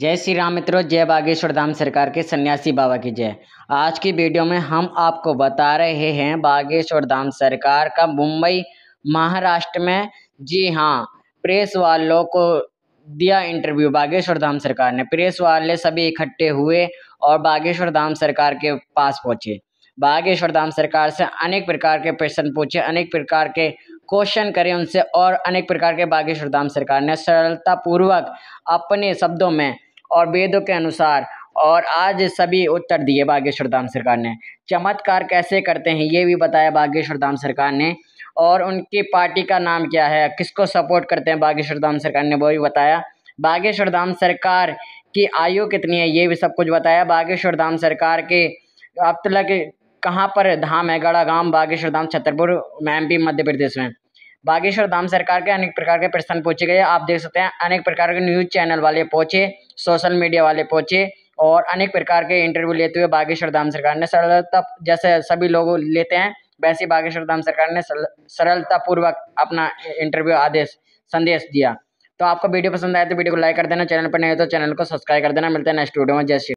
जय श्री राम मित्रों जय बागेश्वर धाम सरकार के सन्यासी बाबा की जय आज की वीडियो में हम आपको बता रहे हैं बागेश्वर धाम सरकार का मुंबई महाराष्ट्र में जी हाँ प्रेस वालों को दिया इंटरव्यू बागेश्वर धाम सरकार ने प्रेस वाले सभी इकट्ठे हुए और बागेश्वर धाम सरकार के पास पहुँचे बागेश्वर धाम सरकार से अनेक प्रकार के प्रश्न पूछे अनेक प्रकार के क्वेश्चन करें उनसे और अनेक प्रकार के बागेश्वर धाम सरकार ने सरलतापूर्वक अपने शब्दों में और वेदों के अनुसार और आज सभी उत्तर दिए बागेश्वर धाम सरकार ने चमत्कार कैसे करते हैं ये भी बताया बागेश्वर धाम सरकार ने और उनकी पार्टी का नाम क्या है किसको सपोर्ट करते हैं बागेश्वर धाम सरकार ने वो भी बताया बागेश्वर धाम सरकार की आयु कितनी है ये भी सब कुछ बताया बागेश्वर धाम सरकार के अब तक कहाँ पर धाम है गड़ा गांव बागेश्वर धाम छतरपुर में भी मध्य प्रदेश में बागेश्वर धाम सरकार के अनेक प्रकार के प्रश्न पूछे गए आप देख सकते हैं अनेक प्रकार के न्यूज़ चैनल वाले पहुंचे सोशल मीडिया वाले पहुंचे और अनेक प्रकार के इंटरव्यू लेते हुए बागेश्वर धाम सरकार ने सरलता जैसे सभी लोग लेते हैं वैसे बागेश्वर धाम सरकार ने सरलतापूर्वक अपना इंटरव्यू आदेश संदेश दिया तो आपको वीडियो पसंद आया तो वीडियो को लाइक कर देना चैनल पर नहीं हो तो चैनल को सब्सक्राइब कर देना मिलते हैं नेक्स्ट वीडियो में जय